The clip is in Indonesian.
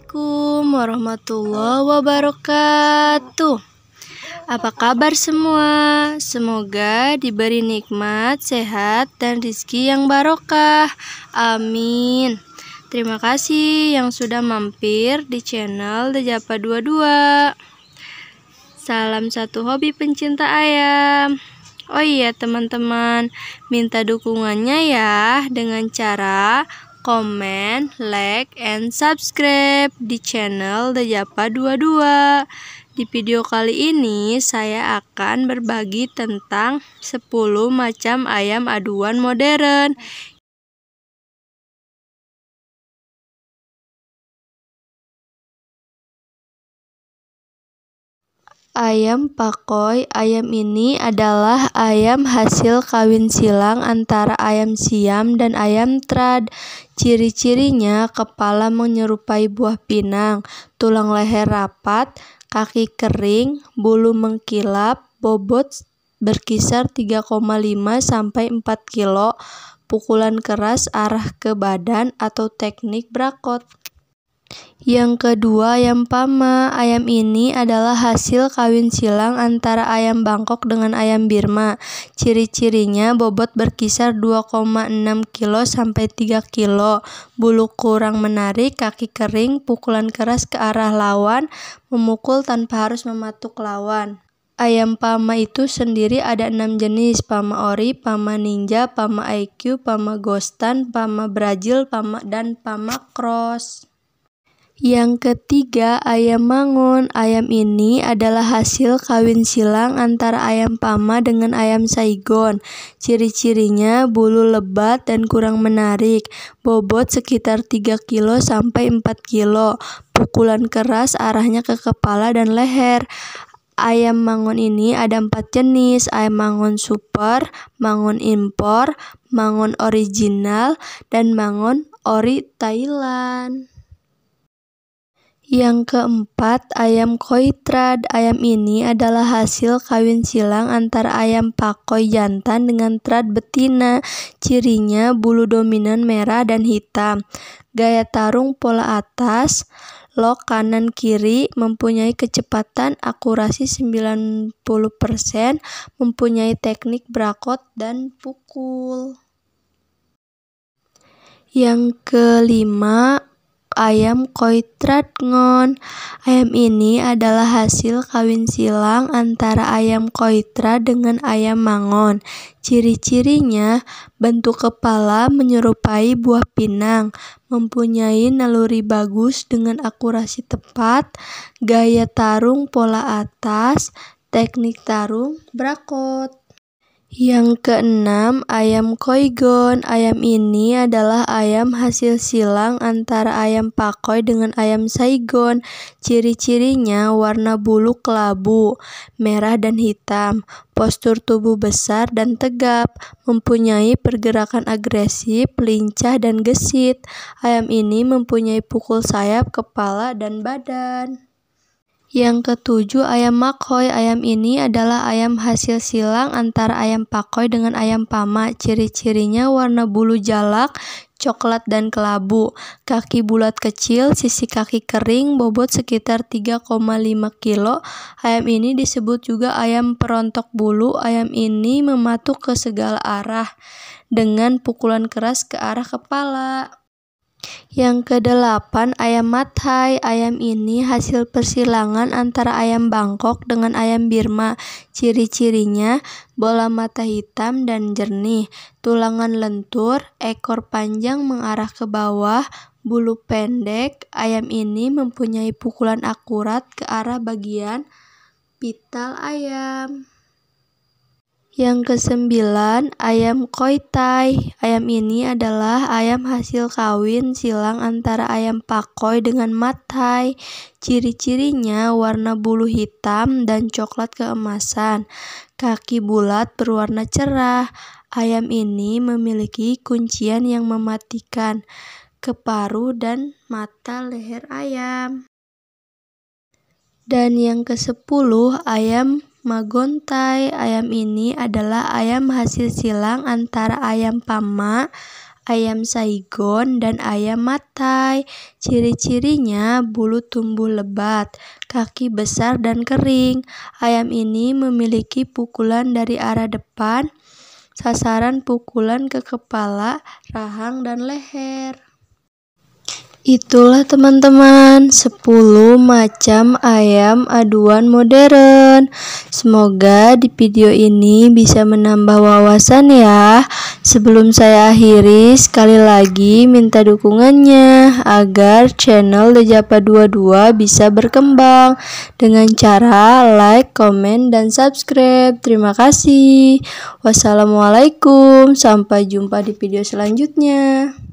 Assalamualaikum warahmatullahi wabarakatuh Apa kabar semua? Semoga diberi nikmat, sehat, dan rezeki yang barokah Amin Terima kasih yang sudah mampir di channel Dejapa 22 Salam satu hobi pencinta ayam Oh iya teman-teman, minta dukungannya ya dengan cara comment, like, and subscribe di channel The Japa 22. Di video kali ini saya akan berbagi tentang 10 macam ayam aduan modern Ayam pakoi Ayam ini adalah ayam hasil kawin silang antara ayam siam dan ayam trad. Ciri-cirinya kepala menyerupai buah pinang, tulang leher rapat, kaki kering, bulu mengkilap, bobot berkisar 3,5 sampai 4 kilo, pukulan keras arah ke badan atau teknik brakot. Yang kedua, ayam pama. Ayam ini adalah hasil kawin silang antara ayam Bangkok dengan ayam Birma. Ciri-cirinya bobot berkisar 2,6 kg sampai 3 kg. bulu kurang menarik, kaki kering, pukulan keras ke arah lawan, memukul tanpa harus mematuk lawan. Ayam pama itu sendiri ada enam jenis, pama ori, pama ninja, pama IQ, pama gostan, pama Brazil, pama dan pama cross. Yang ketiga, ayam mangon Ayam ini adalah hasil kawin silang antara ayam pama dengan ayam Saigon. Ciri-cirinya bulu lebat dan kurang menarik, bobot sekitar 3 kg sampai 4 kg. pukulan keras arahnya ke kepala dan leher. Ayam mangon ini ada empat jenis, ayam mangon super, mangon impor, mangon original, dan mangon ori Thailand. Yang keempat, ayam koi trad Ayam ini adalah hasil kawin silang antara ayam pakoi jantan dengan trad betina. Cirinya bulu dominan merah dan hitam. Gaya tarung pola atas, lok kanan kiri, mempunyai kecepatan akurasi 90%, mempunyai teknik berakot dan pukul. Yang kelima, ayam Koi ngon. Ayam ini adalah hasil kawin silang antara ayam Koi koitra dengan ayam mangon. Ciri-cirinya, bentuk kepala menyerupai buah pinang, mempunyai naluri bagus dengan akurasi tepat, gaya tarung pola atas, teknik tarung brakot. Yang keenam, ayam Koi koigon. Ayam ini adalah ayam hasil silang antara ayam pakoi dengan ayam saigon. Ciri-cirinya warna bulu kelabu, merah dan hitam, postur tubuh besar dan tegap, mempunyai pergerakan agresif, lincah dan gesit. Ayam ini mempunyai pukul sayap, kepala, dan badan. Yang ketujuh, ayam makhoi. Ayam ini adalah ayam hasil silang antara ayam pakoi dengan ayam pama. Ciri-cirinya warna bulu jalak, coklat dan kelabu. Kaki bulat kecil, sisi kaki kering, bobot sekitar 3,5 kilo. Ayam ini disebut juga ayam perontok bulu. Ayam ini mematuk ke segala arah dengan pukulan keras ke arah kepala. Yang kedelapan, ayam mathai. Ayam ini hasil persilangan antara ayam Bangkok dengan ayam Birma. Ciri-cirinya bola mata hitam dan jernih, tulangan lentur, ekor panjang mengarah ke bawah, bulu pendek. Ayam ini mempunyai pukulan akurat ke arah bagian pital ayam. Yang kesembilan, ayam koi tai Ayam ini adalah ayam hasil kawin silang antara ayam pakoi dengan matai. Ciri-cirinya warna bulu hitam dan coklat keemasan. Kaki bulat berwarna cerah. Ayam ini memiliki kuncian yang mematikan keparu dan mata leher ayam. Dan yang kesepuluh, ayam Magontai ayam ini adalah ayam hasil silang antara ayam pama, ayam Saigon, dan ayam matai. Ciri-cirinya bulu tumbuh lebat, kaki besar dan kering. Ayam ini memiliki pukulan dari arah depan, sasaran pukulan ke kepala, rahang, dan leher. Itulah teman-teman 10 macam ayam aduan modern Semoga di video ini bisa menambah wawasan ya Sebelum saya akhiri sekali lagi minta dukungannya Agar channel Dejapa 22 bisa berkembang Dengan cara like, komen, dan subscribe Terima kasih Wassalamualaikum Sampai jumpa di video selanjutnya